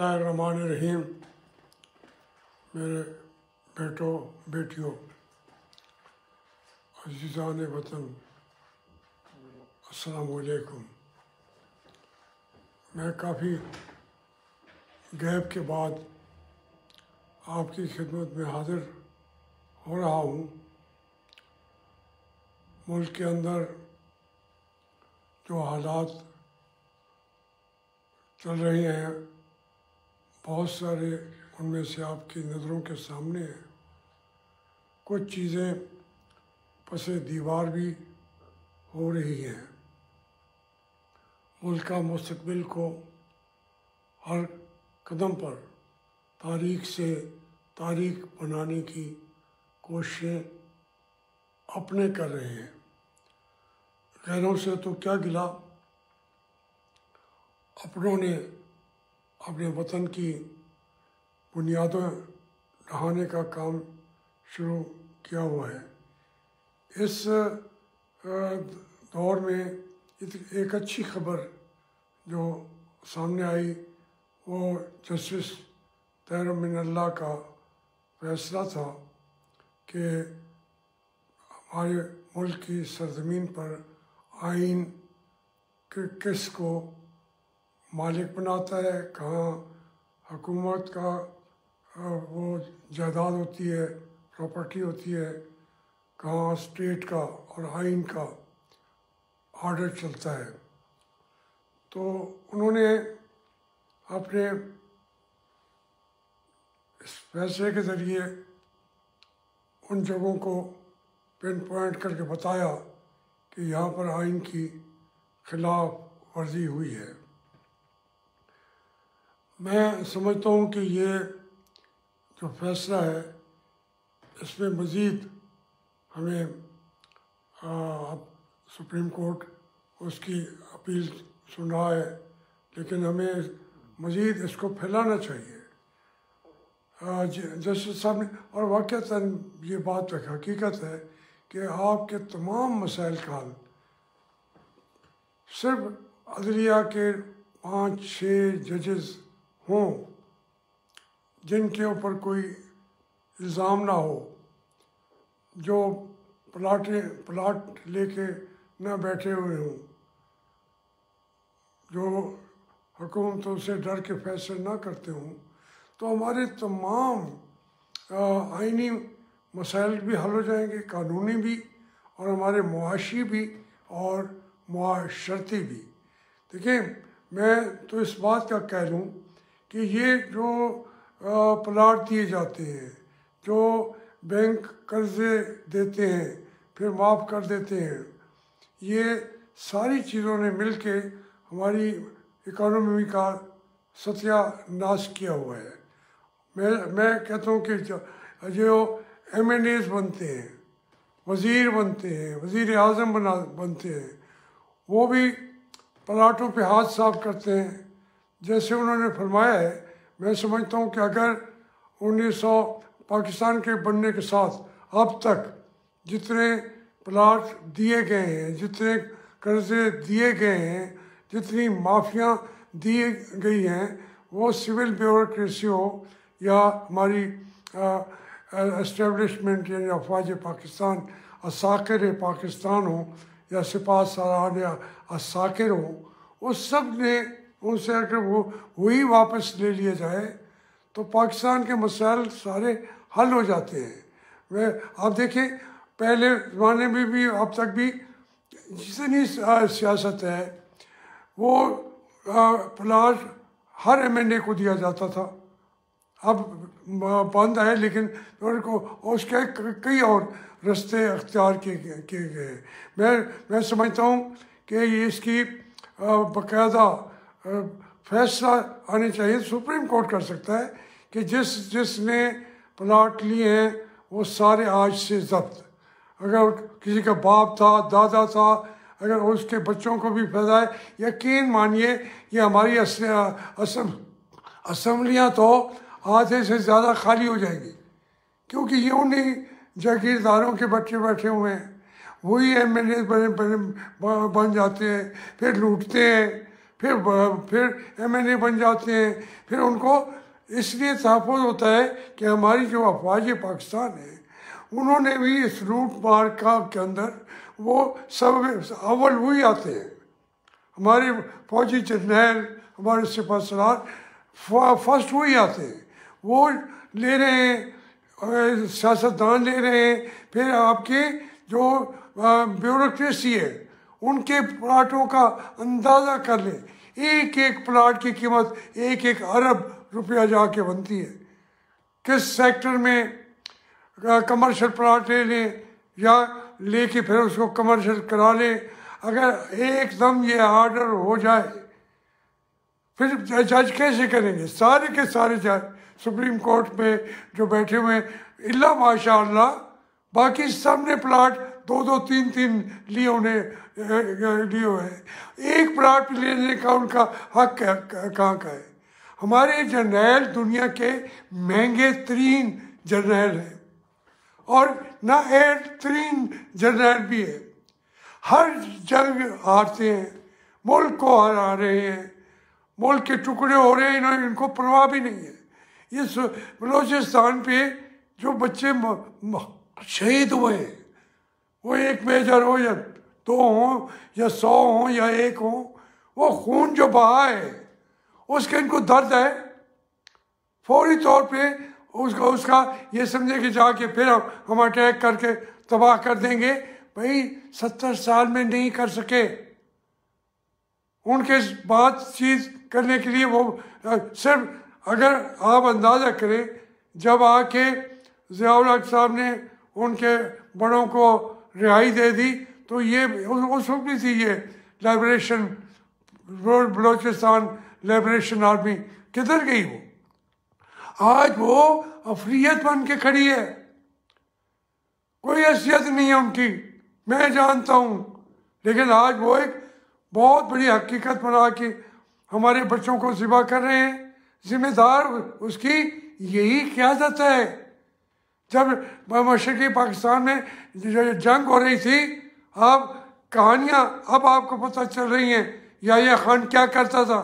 रहमान रहीम मेरे बेटों बेटियों अजीज़ान वतन असलकुम मैं काफ़ी गैप के बाद आपकी खिदमत में हाजिर हो रहा हूँ मुल्क के अंदर जो हालात चल रहे हैं बहुत सारे उनमें से आपकी नज़रों के सामने हैं कुछ चीज़ें पसे दीवार भी हो रही हैं मुल्क का मुस्तबिल को हर कदम पर तारीख से तारीख बनाने की कोशिशें अपने कर रहे हैं गैरों से तो क्या गिला अपनों ने अपने वतन की बुनियादें नहाने का काम शुरू किया हुआ है इस दौर में एक अच्छी खबर जो सामने आई वो जस्टिस तैर मिनल्ला का फैसला था कि हमारे मुल्क की सरजमीन पर आइन के किस को मालिक बनाता है कहाँ हुकूमत का वो जायदाद होती है प्रॉपर्टी होती है कहाँ स्टेट का और आइन का ऑर्डर चलता है तो उन्होंने अपने इस फैसले के ज़रिए उन जगहों को पिन पॉइंट करके बताया कि यहाँ पर आइन की खिलाफ वर्जी हुई है मैं समझता हूँ कि ये जो फैसला है इसमें मज़ीद हमें आ, सुप्रीम कोर्ट उसकी अपील सुन रहा है लेकिन हमें मज़ीद इसको फैलाना चाहिए जस्टिस साहब ने और वाक़ता ये बात एक हकीकत है कि आपके तमाम मसाइल का हल सिर्फ अदलिया के पाँच छः जजेज़ हों जिनके ऊपर कोई इल्ज़ाम ना हो जो प्लाटे प्लाट लेके न बैठे हुए हों जो हुकूमतों से डर के फैसले ना करते हों तो हमारे तमाम आइनी मसाइल भी हल हो जाएंगे कानूनी भी और हमारे मुआशी भी और मुआशरती भी देखिए मैं तो इस बात का कह लूँ कि ये जो प्लाट दिए जाते हैं जो बैंक कर्जे देते हैं फिर माफ़ कर देते हैं ये सारी चीज़ों ने मिल के हमारी इकोनॉमी का सत्यानाश किया हुआ है मैं मैं कहता हूँ कि जो एम एन एज बनते हैं वज़ीर बनते हैं वज़ीर अजम बना बनते हैं वो भी प्लाटों पे हाथ साफ करते हैं जैसे उन्होंने फरमाया है मैं समझता हूँ कि अगर 1900 पाकिस्तान के बनने के साथ अब तक जितने प्लाट दिए गए हैं जितने कर्जे दिए गए हैं जितनी माफियाँ दी गई हैं वो सिविल ब्यूरोसी हो या हमारी इस्टेबलिशमेंट यानी अफवाज पाकिस्तान असाकर पाकिस्तान हो या सिपा सरान या असाकिर हो उस सब ने उनसे अगर वो वही वापस ले लिया जाए तो पाकिस्तान के मसाइल सारे हल हो जाते हैं वे आप देखें पहले ज़माने में भी अब तक भी जितनी सियासत है वो प्लाट हर एम को दिया जाता था अब बंद है लेकिन उनको उसके कई और रस्ते अख्तियार किए किए गए मैं मैं समझता हूँ कि ये इसकी बाकायदा फैसला आने चाहिए सुप्रीम कोर्ट कर सकता है कि जिस जिसने प्लाट लिए हैं वो सारे आज से जब्त अगर किसी का बाप था दादा था अगर उसके बच्चों को भी फायदा है यकीन मानिए कि हमारी असम असम्बलियाँ तो आधे से ज़्यादा खाली हो जाएंगी क्योंकि ये उन्हीं जागीरदारों के बच्चे बैठे हुए हैं वही एम एल बन जाते हैं फिर लूटते हैं फिर फिर एम बन जाते हैं फिर उनको इसलिए तहफ़ होता है कि हमारी जो अफवाज पाकिस्तान है उन्होंने भी इस रूट मार्ग का के अंदर वो सब अव्वल वही आते हैं हमारे फौजी जर्नैल हमारे सिपा सरार फर्स्ट वही आते हैं वो ले रहे हैं सियासतदान ले रहे हैं फिर आपके जो ब्यूरोक्रेसी है उनके प्लाटों का अंदाज़ा कर लें एक एक प्लाट की कीमत एक एक अरब रुपया जाके बनती है किस सेक्टर में कमर्शियल प्लाट ले लें या लेके फिर उसको कमर्शियल करा लें अगर एकदम ये आर्डर हो जाए फिर जज कैसे करेंगे सारे के सारे जज सुप्रीम कोर्ट में जो बैठे हुए इला माशा बाकी सब ने प्लाट दो दो तीन तीन लिए उन्हें लिए हुए हैं एक प्लाट लेने का उनका हक कहाँ का है हमारे जर्नैल दुनिया के महंगे तरीन जर्नैल हैं और ना एयर तरीन जर्नैल भी है हर जंग हारते हैं मुल्क को हरा रहे हैं मुल्क के टुकड़े हो रहे हैं इन्होंने इनको परवाह भी नहीं है इस बलोचिस्तान पे जो बच्चे शहीद हुए हैं वो एक मेजर हो या दो हो या सौ हो या एक हो वो खून जो बहा है उसके इनको दर्द है फौरी तौर पे उसका उसका ये समझे कि जाके फिर हम हम अटैक करके तबाह कर देंगे भाई सत्तर साल में नहीं कर सके उनके बातचीत करने के लिए वो सिर्फ अगर आप अंदाज़ा करें जब आके जयाल साहब ने उनके बड़ों को रिहाई दे दी तो ये उस वक्त भी थी ये liberation road Balochistan liberation army किधर गई वो आज वो अफरीत बन के खड़ी है कोई हैसियत नहीं है उनकी मैं जानता हूँ लेकिन आज वो एक बहुत बड़ी हकीकत बना के हमारे बच्चों को ज़िबा कर रहे हैं जिम्मेदार उसकी यही जाता है जब मशरकी पाकिस्तान में जंग हो रही थी अब कहानियाँ अब आपको पता चल रही हैं या ये खान क्या करता था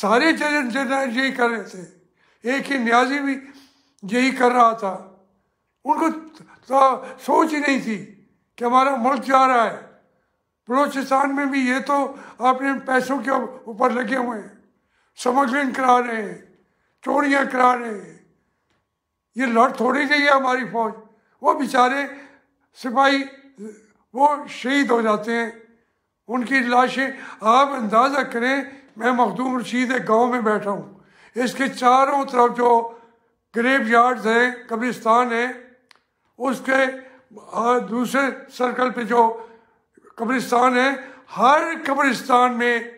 सारे जनरल यही कर रहे थे एक ही न्याजी भी यही कर रहा था उनको तो सोच ही नहीं थी कि हमारा मुल्क जा रहा है बलोचिस्तान में भी ये तो अपने पैसों के ऊपर लगे हुए हैं समगलिंग करा रहे हैं चोरियाँ करा रहे हैं ये लड़ थोड़ी गई है हमारी फौज वो बेचारे सिपाही वो शहीद हो जाते हैं उनकी लाशें आप अंदाज़ा करें मैं मखदूम रशीद एक गांव में बैठा हूँ इसके चारों तरफ जो ग्रेव यार्ड हैं कब्रिस्तान हैं उसके दूसरे सर्कल पे जो कब्रिस्तान है हर कब्रिस्तान में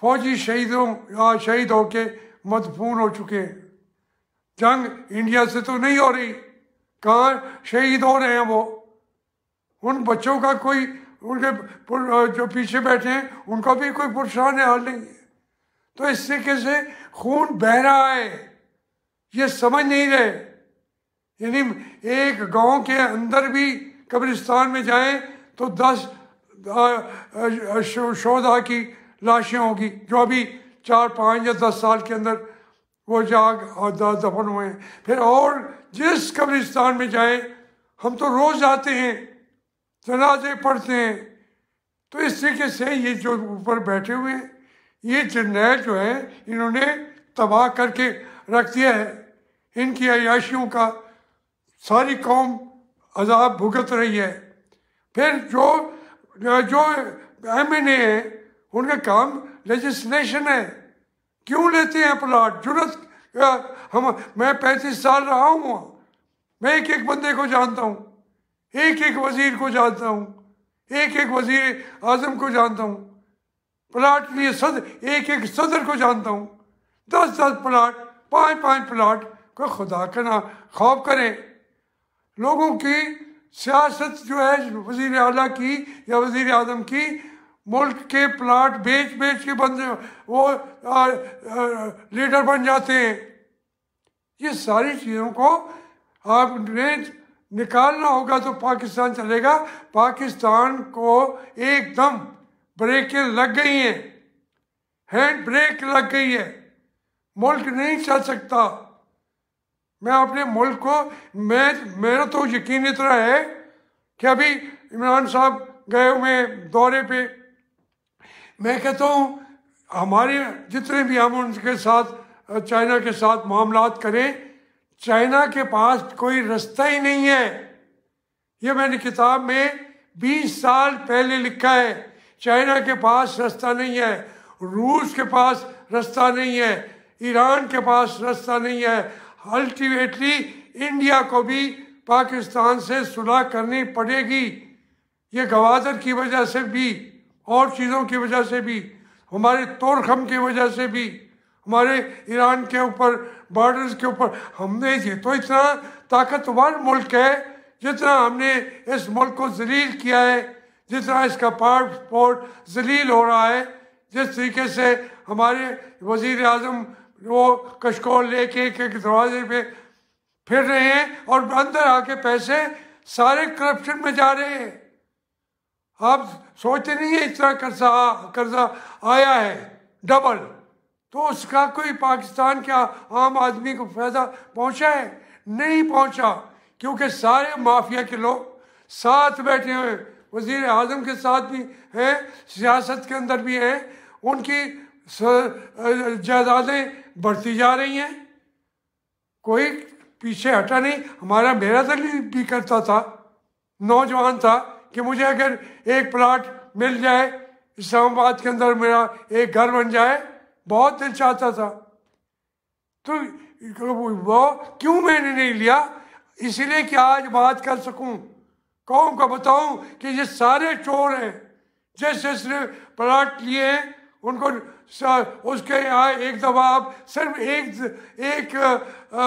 फौजी शहीदों शहीद होके मदफून हो चुके हैं जंग इंडिया से तो नहीं हो रही कहा शहीद हो रहे हैं वो उन बच्चों का कोई उनके जो पीछे बैठे हैं उनका भी कोई पुरुषान हाल नहीं है तो इस तरीके से खून बह रहा है ये समझ नहीं रहे यानी एक गांव के अंदर भी कब्रिस्तान में जाए तो दस शोधा की लाशें होगी जो अभी चार पाँच या दस साल के अंदर वो जाग और दफन हुए फिर और जिस कब्रिस्तान में जाए हम तो रोज़ आते हैं जनाजे पढ़ते हैं तो इस तरीके से ये जो ऊपर बैठे हुए हैं ये जरनैल जो है इन्होंने तबाह करके रख दिया है इनकी अयाशियों का सारी कौम अजाब भुगत रही है फिर जो जो एम एन ए है उनका काम लेजिस्लेशन है क्यों लेते हैं प्लाट जरूरत हम मैं पैंतीस साल रहा हूँ वहाँ मैं एक एक बंदे को जानता हूँ एक एक वजीर को जानता हूँ एक एक वजीर आजम को जानता हूँ प्लाट लिए सदर एक एक सदर को जानता हूँ दस दस प्लाट पाँच पाँच प्लाट को खुदा का ना खौफ करें लोगों की सियासत जो है वजीर अला की या वजीर आजम की मुल्क के प्लाट बेच बेच के बंदे वो आ, आ, लीडर बन जाते हैं ये सारी चीज़ों को आपने निकालना होगा तो पाकिस्तान चलेगा पाकिस्तान को एकदम ब्रेकें लग गई हैं हैंड ब्रेक लग गई है मुल्क नहीं चल सकता मैं अपने मुल्क को मैं मेरा तो यकीन इतना है कि अभी इमरान साहब गए हुए दौरे पे मैं कहता हूँ हमारे जितने भी हम उनके साथ चाइना के साथ मामला करें चाइना के पास कोई रास्ता ही नहीं है ये मैंने किताब में 20 साल पहले लिखा है चाइना के पास रास्ता नहीं है रूस के पास रास्ता नहीं है ईरान के पास रास्ता नहीं है अल्टीमेटली इंडिया को भी पाकिस्तान से सुलह करनी पड़ेगी ये गवादर की वजह से भी और चीज़ों की वजह से भी हमारे तोड़खम की वजह से भी हमारे ईरान के ऊपर बॉर्डर्स के ऊपर हमने ये तो इतना ताकतवर मुल्क है जितना हमने इस मुल्क को जलील किया है जितना इसका पासपोर्ट जलील हो रहा है जिस तरीके से हमारे वजीर अजम वो कशकोल लेके के दरवाजे पे फिर रहे हैं और अंदर आके पैसे सारे करप्शन में जा रहे हैं आप सोचते नहीं है इतना कर्जा कर्जा आया है डबल तो उसका कोई पाकिस्तान के आम आदमी को फायदा पहुंचा है नहीं पहुंचा क्योंकि सारे माफिया के लोग साथ बैठे हुए वजीर आजम के साथ भी हैं सियासत के अंदर भी हैं उनकी जायदादें बढ़ती जा रही हैं कोई पीछे हटा नहीं हमारा मेरा दल भी करता था नौजवान था कि मुझे अगर एक प्लाट मिल जाए इस्लामाबाद के अंदर मेरा एक घर बन जाए बहुत दिल चाहता था तो वो क्यों मैंने नहीं लिया इसीलिए कि आज बात कर सकूं कौम का बताऊं कि ये सारे चोर हैं जिस जिसने प्लाट लिए हैं उनको उसके यहाँ एक दफा आप सिर्फ एक एक आ, आ,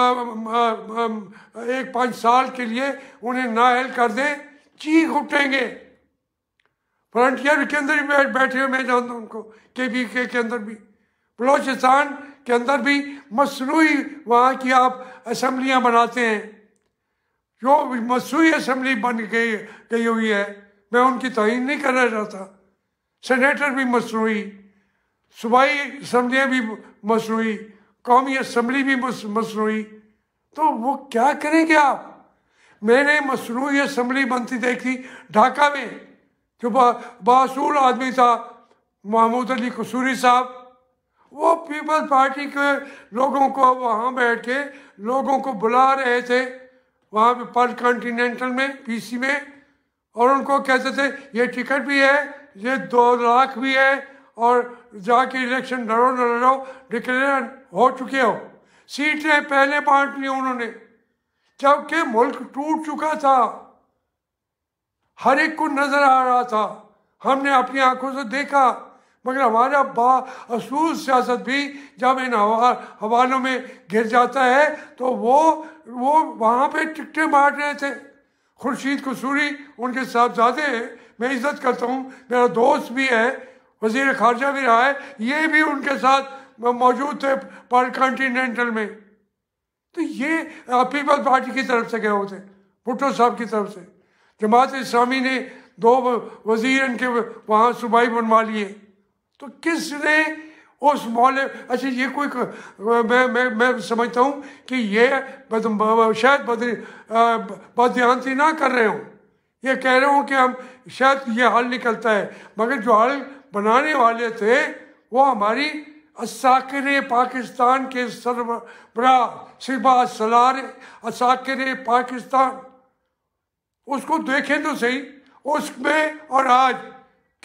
आ, एक पाँच साल के लिए उन्हें नाहल कर दें चीख उठेंगे फ्रंटियर के अंदर भी बैठे हुए मैं जानता हूँ उनको के बी के के अंदर भी बलोचिस्तान के अंदर भी मसनू वहाँ की आप असम्बलियाँ बनाते हैं जो मसनू असम्बली बन गई गई हुई है मैं उनकी तयन नहीं करना चाहता सेनेटर भी मसनू सूबाई असम्बलियाँ भी मसनू कौमी असम्बली भी मसनू तो वो क्या करेंगे आप मैंने मसनू असम्बली बनती देखी ढाका में जो बासूर आदमी था महमूद अली कसूरी साहब वो पीपल्स पार्टी के लोगों को वहाँ बैठ के लोगों को बुला रहे थे वहाँ पे पर कॉन्टीनेंटल में पीसी में और उनको कहते थे ये टिकट भी है ये दो लाख भी है और जाके इलेक्शन लड़ो न लड़ो डिक्लेयर हो चुके हो सीटें पहले बांट ली उन्होंने जबकि मुल्क टूट चुका था हर एक को नजर आ रहा था हमने अपनी आंखों से देखा मगर हमारा बासूस सियासत भी जब इन हवा हवालों में गिर जाता है तो वो वो वहाँ पे टिकटें मार रहे थे खुर्शीद कसूरी उनके साहबजादे हैं मैं इज्जत करता हूँ मेरा दोस्त भी है वजीर खारजा भी रहा है ये भी उनके साथ मौजूद थे पर कॉन्टीनेंटल में तो ये पीपल पार्टी की तरफ से गए होते भुट्टो साहब की तरफ से जमात इस्लामी ने दो वजीर इनके वहाँ सूबाई बनवा लिए तो किसने उस मोहल्ले अच्छा ये कोई मैं मैं मैं समझता हूँ कि ये बद, शायद बदली बदयांती ना कर रहे हों ये कह रहे हूँ कि हम शायद ये हल निकलता है मगर जो हल बनाने वाले थे वो हमारी असाकिर पाकिस्तान के सरबरा शिबा सलार असाकिर पाकिस्तान उसको देखें तो सही उसमें और आज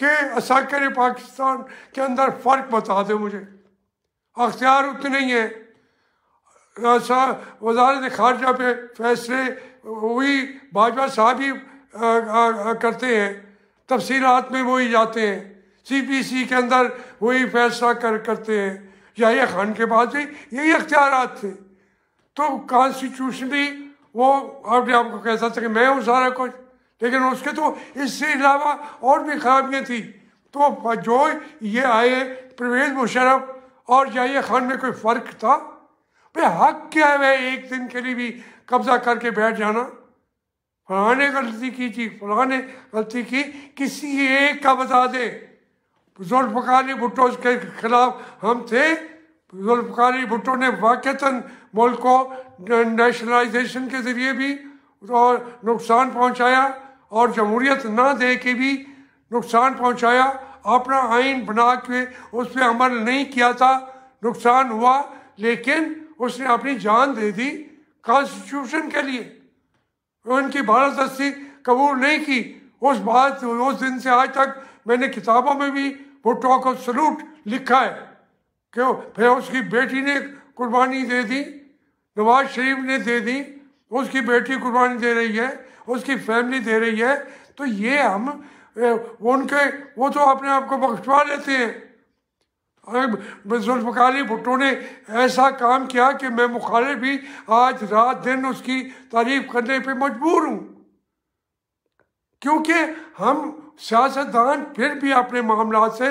के असाकर पाकिस्तान के अंदर फ़र्क बता दे मुझे अख्तियार उतने ही है वजारत खारजा पे फैसले वही भाजपा साहब ही करते हैं तफसीत में वही जाते हैं सीपीसी के अंदर वही फैसला कर करते हैं या खान के पास ही यही अख्तियार थे तो कॉन्स्टिट्यूशनली वो अपने आप को कह सकते कि मैं हूँ सारा कुछ लेकिन उसके तो इससे अलावा और भी खराबियाँ थी तो जो ये आए परवेज मुशरफ और जाइए खान में कोई फ़र्क था भाई हक क्या है वह एक दिन के लिए भी कब्जा करके बैठ जाना फलाने गलती की थी फलाने गलती की किसी एक का बता दे जुल्फकारी भुट्टो के खिलाफ हम थे जुल्फकारी भुट्टो ने वाकता मुल्क को नेशनलाइजेशन के ज़रिए भी और नुकसान पहुंचाया और जमहूरियत ना दे के भी नुकसान पहुंचाया अपना आइन बना के उस पर अमल नहीं किया था नुकसान हुआ लेकिन उसने अपनी जान दे दी कॉन्स्टिट्यूशन के लिए उनकी भारत दस्ती कबूल नहीं की उस बात उस दिन से आज तक मैंने किताबों में भी पोटो को सलूट लिखा है क्यों फिर उसकी बेटी ने कुर्बानी दे दी नवाज शरीफ ने दे दी उसकी बेटी कुर्बानी दे रही है उसकी फैमिली दे रही है तो ये हम वो उनके वो तो अपने आप को बख्शवा लेते हैं जुल्फकारी भुट्टो ने ऐसा काम किया कि मैं मुखालिफ भी आज रात दिन उसकी तारीफ करने पे मजबूर हूँ क्योंकि हम सियासतदान फिर भी अपने मामला से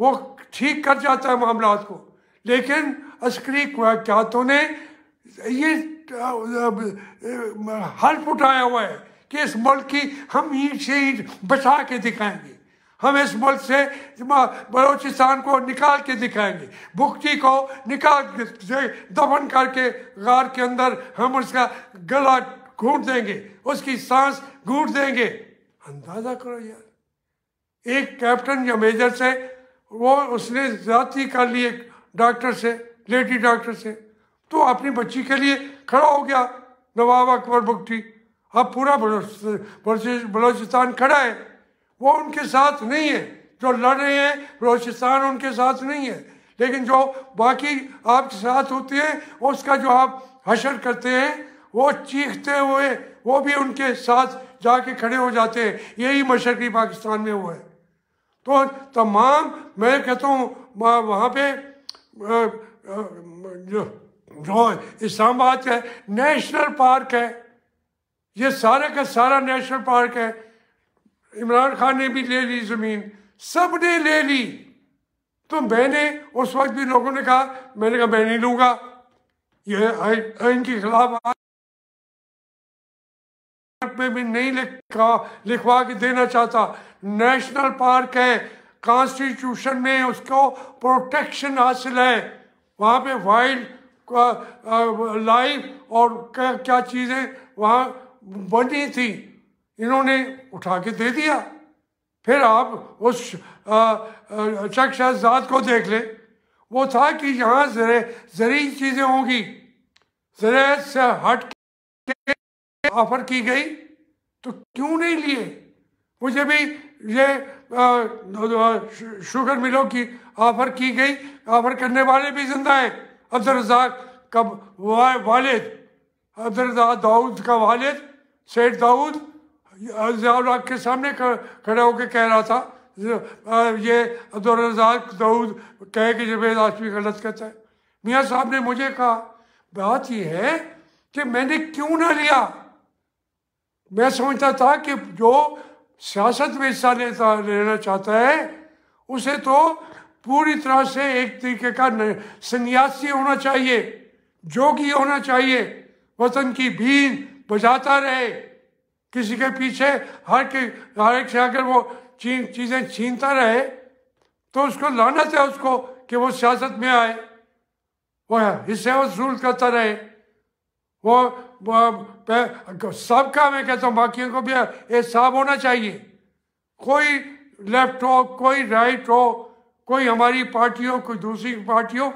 वो ठीक कर जाता है मामला को लेकिन अस्करी क्यातों ने ये हल्फ उठाया हुआ है कि इस मुल्क की हम ईट से ईट बचा के दिखाएंगे हम इस मुल्क से बलोचिस्तान को निकाल के दिखाएंगे भुगती को निकाल दफन करके गार के अंदर हम उसका गला घूट देंगे उसकी सांस घूट देंगे अंदाजा करो यार एक कैप्टन या मेजर से वो उसने जाती कर ली एक डॉक्टर से लेडी डॉक्टर से तो अपनी बच्ची के लिए खड़ा हो गया नवाब अकबर बुगटी अब पूरा बलोचिस्तान खड़ा है वो उनके साथ नहीं है जो लड़ रहे हैं बलोचिस्तान उनके साथ नहीं है लेकिन जो बाकी आपके साथ होते हैं उसका जो आप हशर करते हैं वो चीखते हुए वो भी उनके साथ जाके खड़े हो जाते हैं यही मशरकी पाकिस्तान में हुआ है तो तमाम मैं कहता हूँ वहाँ पे जो जो इस्लामाबाद का नेशनल पार्क है ये सारे का सारा नेशनल पार्क है इमरान खान ने भी ले ली ज़मीन सब ने ले ली तो मैंने उस वक्त भी लोगों ने कहा मैंने कहा मैं नहीं लूंगा यह इनके के खिलाफ पार्क में भी नहीं लिखा लिखवा के देना चाहता नेशनल पार्क है कॉन्स्टिट्यूशन में उसको प्रोटेक्शन हासिल है वहाँ पे वाइल्ड लाइफ और क्या क्या चीज़ें वहाँ बनी थी इन्होंने उठा के दे दिया फिर आप उस शख्स शहजाद को देख ले वो था कि यहाँ जरे जरी चीज़ें होंगी जरे से हट ऑफर की गई तो क्यों नहीं लिए मुझे भी ये शुगर मिलों की ऑफर की गई ऑफर करने वाले भी जिंदा हैं अब्दुलरजाक का वालिद अब्दुलरजा दाऊद का वालिद सेठ दाऊद अजाक के सामने खड़े होकर कह रहा था ये अब्दुलरजाक दाऊद कहे कि जबेद आशमी गलत कहता है मियाँ साहब ने मुझे कहा बात यह है कि मैंने क्यों ना लिया मैं समझता था कि जो सियासत में हिस्सा लेता लेना चाहता है उसे तो पूरी तरह से एक तरीके का सन्यासी होना चाहिए जो कि होना चाहिए वतन की भीन बजाता रहे किसी के पीछे हर के हर एक से अगर वो चीन चीज़ें छीनता रहे तो उसको लाना चाहे उसको कि वो सियासत में आए वो हिस्से वसूल करता रहे वो सबका मैं कहता हूँ बाकी को भी एहसाब होना चाहिए कोई लेफ्ट हो कोई राइट हो कोई हमारी पार्टी हो कोई दूसरी पार्टी हो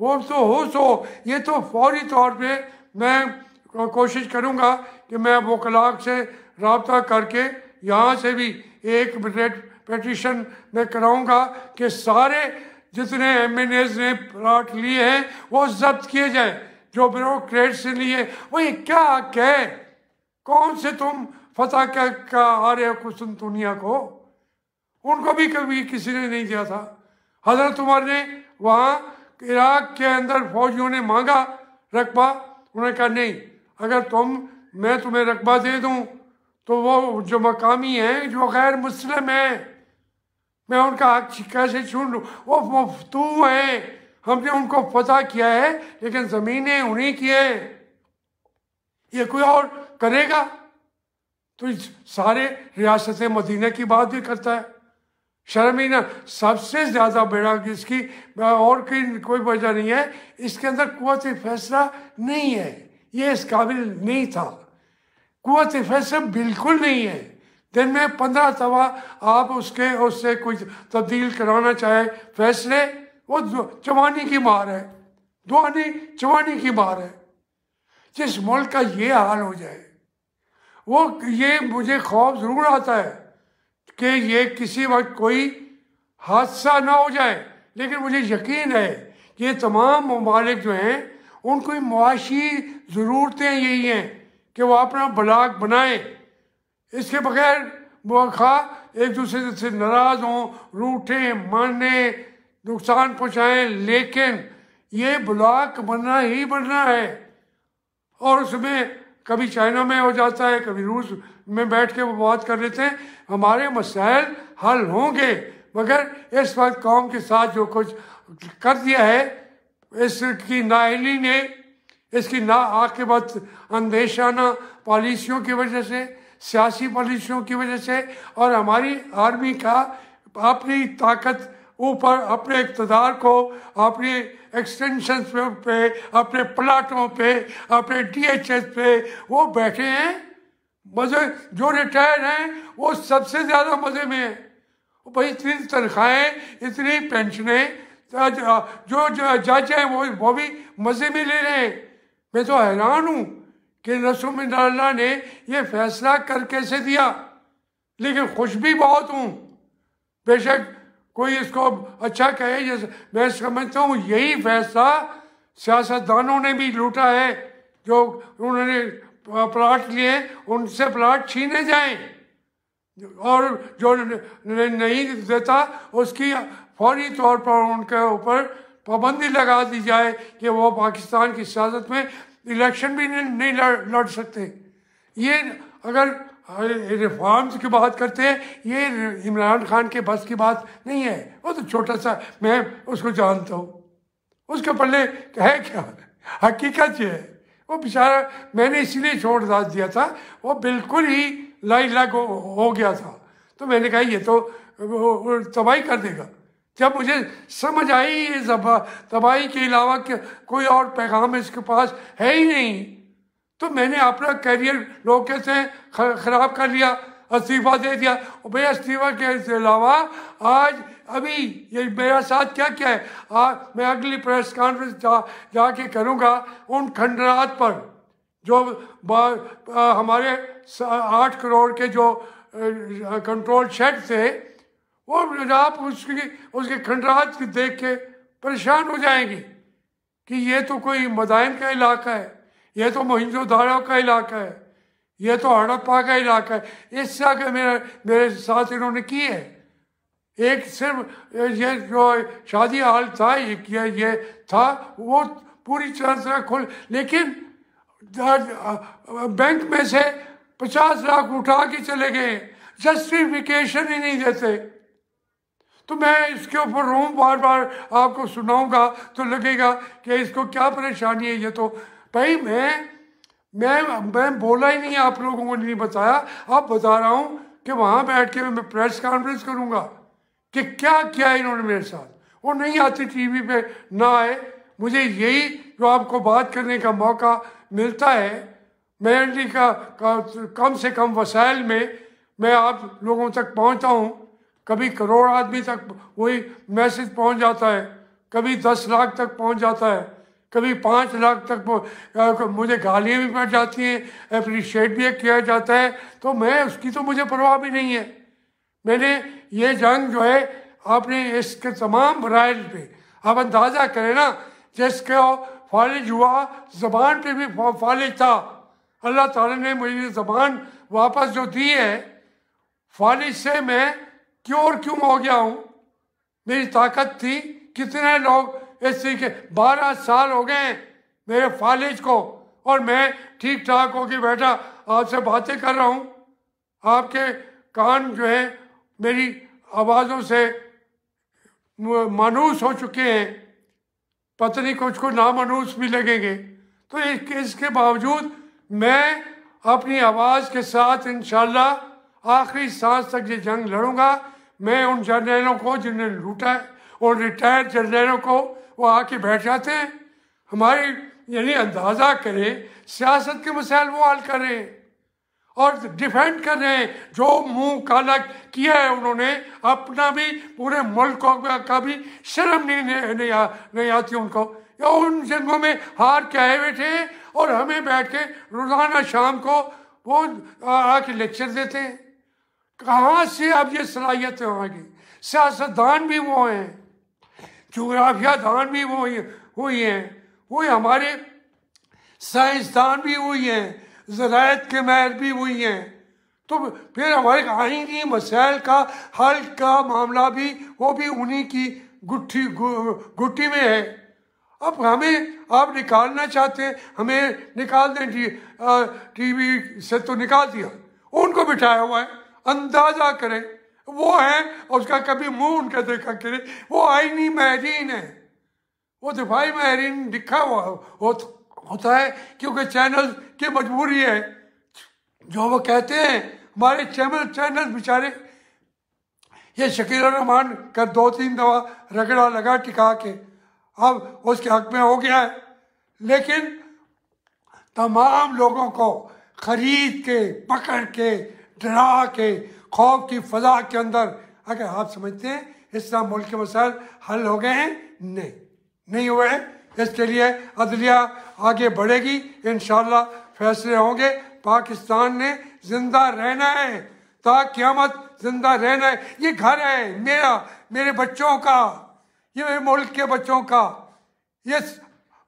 वो तो हो सो ये तो फौरी तौर पे मैं कोशिश करूँगा कि मैं वो कलाक से रबता करके यहाँ से भी एक पटिशन मैं कराऊँगा कि सारे जितने एम एन एज ने प्लाट लिए हैं वो जब्त किए जाएँ जो ब्यूरोक्रेट से लिए वो ये क्या हक है कौन से तुम फतेह आ का हो कुसुम दुनिया को उनको भी कभी किसी ने नहीं दिया था हजरत उमर ने वहाँ इराक के अंदर फौजियों ने मांगा रकबा उन्होंने कहा नहीं अगर तुम मैं तुम्हें रकबा दे दूँ तो वो जो मकामी हैं जो गैर मुस्लिम हैं मैं उनका हक कैसे छून लूँ वो मफतू हैं हमने उनको पता किया है लेकिन जमीनें उन्हीं की है ये कोई और करेगा तो सारे रियासत मदीना की बात भी करता है शर्म ही ना सबसे ज़्यादा बेड़ा इसकी और कहीं कोई वजह नहीं है इसके अंदर कुत फैसला नहीं है ये इस काबिल नहीं था कुत फैसला बिल्कुल नहीं है दिन में पंद्रह तवा आप उसके उससे कुछ तब्दील कराना चाहे फैसले वो जवानी की मार है दुआनी जवानी की मार है जिस मुल्क का ये हाल हो जाए वो ये मुझे खौफ ज़रूर आता है कि ये किसी वक्त कोई हादसा ना हो जाए लेकिन मुझे यकीन है कि ये तमाम ममालिक जो हैं उनको मुआशी ज़रूरतें यही हैं कि वो अपना ब्लाक बनाएं इसके बगैर वो खा एक दूसरे से नाराज़ हों रूठें मरने नुकसान पहुंचाए लेकिन ये ब्लॉक बनना ही बनना है और उसमें कभी चाइना में हो जाता है कभी रूस में बैठ के वो बात कर लेते हैं हमारे मसाइल हल होंगे मगर इस वक्त कौम के साथ जो कुछ कर दिया है इसकी नाहली ने इसकी ना आकबत अंदेशाना पॉलिसियों की वजह से सियासी पॉलिसियों की वजह से और हमारी आर्मी का अपनी ताकत ऊपर अपने इकतदार को अपने एक्सटेंशन पे अपने प्लाटों पे अपने डीएचएस पे वो बैठे हैं मज़े जो रिटायर हैं वो सबसे ज़्यादा मज़े में है भाई इतनी तनख्वाहें इतनी पेंशनें जो जज हैं वो वो भी मज़े में ले रहे हैं मैं तो हैरान हूँ कि रसूम ने ये फैसला कर कैसे दिया लेकिन खुश भी बहुत हूँ बेशक कोई इसको अच्छा कहे जैसे मैं समझता हूँ यही फैसला सियासतदानों ने भी लूटा है जो उन्होंने प्लाट लिए उनसे प्लाट छीने जाए और जो नहीं देता उसकी फौरी तौर पर उनके ऊपर पाबंदी लगा दी जाए कि वो पाकिस्तान की सियासत में इलेक्शन भी नहीं लड़ लड़ सकते ये अगर रिफॉर्म्स की बात करते हैं ये इमरान खान के बस की बात नहीं है वो तो छोटा सा मैं उसको जानता हूँ उसके पल्ले है क्या हकीकत ये है वो बेचारा मैंने इसीलिए छोड़ दाज दिया था वो बिल्कुल ही लाई लग हो, हो गया था तो मैंने कहा ये तो तबाही कर देगा जब मुझे समझ आई ये तबाही के अलावा कोई और पैगाम इसके पास है ही नहीं तो मैंने अपना करियर लोग से ख़राब कर लिया इस्तीफा दे दिया और मेरा इस्तीफा के अलावा आज अभी ये मेरा साथ क्या क्या है आज मैं अगली प्रेस कॉन्फ्रेंस जा जाके करूँगा उन खंडरात पर जो आ, हमारे आठ करोड़ के जो कंट्रोल शेड थे वो आप उसकी उसके खंडरात देख के परेशान हो जाएंगे कि ये तो कोई मदायन का इलाका है ये तो धारा का इलाका है ये तो हड़प्पा का इलाका है इससे आगे मेरे मेरे साथ इन्होंने की है एक सिर्फ ये जो शादी हाल था ये ये था वो पूरी तरह से खुल लेकिन बैंक में से पचास लाख उठा के चले गए जस्टिफिकेशन ही नहीं देते तो मैं इसके ऊपर रूम बार बार आपको सुनाऊंगा तो लगेगा कि इसको क्या परेशानी है ये तो भाई मैं मैं मैं बोला ही नहीं आप लोगों को नहीं बताया अब बता रहा हूँ कि वहाँ बैठ के मैं प्रेस कॉन्फ्रेंस करूँगा कि क्या किया इन्होंने मेरे साथ वो नहीं आती टीवी पे ना आए मुझे यही जो आपको बात करने का मौका मिलता है मैं का, का कम से कम वसाइल में मैं आप लोगों तक पहुँचा हूँ कभी करोड़ आदमी तक वही मैसेज पहुँच जाता है कभी दस लाख तक पहुँच जाता है कभी पाँच लाख तक मुझे गालियाँ भी पड़ जाती हैं अप्रिशिएट भी किया जाता है तो मैं उसकी तो मुझे परवाह भी नहीं है मैंने ये जंग जो है आपने इसके तमाम वराइल पे आप अंदाज़ा करें ना जिसका फालिज हुआ जबान पे भी फालिज था अल्लाह ताला ने मुझे जबान वापस जो दी है फालिज से मैं क्यों और क्यों हो गया हूँ मेरी ताकत थी कितने लोग इस के बारह साल हो गए मेरे फालिज को और मैं ठीक ठाक होके बैठा आपसे बातें कर रहा हूँ आपके कान जो है मेरी आवाज़ों से मानूस हो चुके हैं पता नहीं कुछ को नामानूस भी लगेंगे तो इसके बावजूद मैं अपनी आवाज़ के साथ इन आखिरी सांस तक ये जंग लड़ूंगा मैं उन जर्नैलों को जिन्हें लूटा है और रिटायर्ड जनरलों को वो आके बैठ जाते हैं हमारी यानी अंदाज़ा करें सियासत के मसाइल वो हल करें और डिफेंड कर रहे हैं जो मुंह काला किया है उन्होंने अपना भी पूरे मुल्क का भी शर्म नहीं नहीं, आ, नहीं आती उनको या उन जंगों में हार के आए बैठे हैं और हमें बैठ के रोज़ाना शाम को वो आके लेक्चर देते हैं कहाँ से अब ये सलाहियत होंगी सियासतदान भी वो हैं जोग्राफिया दान भी वो वही हैं वही हमारे साइंसदान भी वही हैं ज़रात के मैर भी वही हैं तो फिर हमारे आइनी मसाइल का हल का मामला भी वो भी उन्हीं की गुट्ठी गुट्ठी में है अब हमें आप निकालना चाहते हैं हमें निकाल दें टी टीवी से तो निकाल दिया उनको बिठाया हुआ है अंदाज़ा करें वो है उसका कभी मुंह उनका देखा करे वो आईनी महरीन है वो दिफाई तो महरीन लिखा हुआ हो, तो होता है क्योंकि चैनल की मजबूरी है जो वो कहते हैं हमारे चैनल चैनल बेचारे ये शकील रहमान का दो तीन दवा रगड़ा लगा टिका के अब उसके हक में हो गया है लेकिन तमाम लोगों को खरीद के पकड़ के डरा के खौफ की फजा के अंदर अगर आप समझते हैं इस तरह मुल्क के मसाइल हल हो गए हैं नहीं नहीं हुए हैं इसके लिए अदलिया आगे बढ़ेगी इन फैसले होंगे पाकिस्तान ने जिंदा रहना है ताकियामत जिंदा रहना है ये घर है मेरा मेरे बच्चों का ये मेरे मुल्क के बच्चों का ये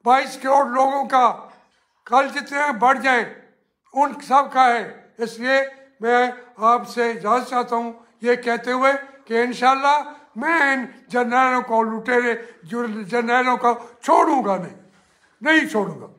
बाईस करोड़ लोगों का कल जितने बढ़ जाए उन सब का है इसलिए मैं आपसे इजाज़त चाहता हूँ ये कहते हुए कि इन मैं इन जनरलों को लुटेरे जनरलों को छोड़ूंगा नहीं नहीं छोड़ूंगा